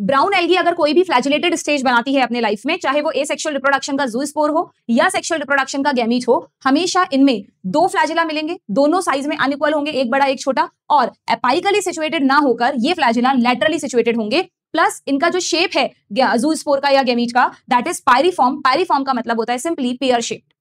brown algae अगर कोई भी फ्लैजुलेटेड स्टेज बनाती है अपने लाइफ में चाहे वो ए सेक्शुअल रिप्रोडक्शन का जू स्पोर हो या सेक्शुअल रिप्रोडक्शन का गैमिट हो हमेशा इनमें दो फ्लैजिला मिलेंगे दोनों साइज में अनइक्वल होंगे एक बड़ा एक छोटा और एपाइकली सिचुएटेड ना होकर ये फ्लैजिला लेटरली सिचुएटेड होंगे प्लस इनका जो शेप है जू स्पोर का या गैमिट का दैट इज पायरीफॉर्म पायरीफॉर्म का मतलब होता है सिंपली पेयर शेप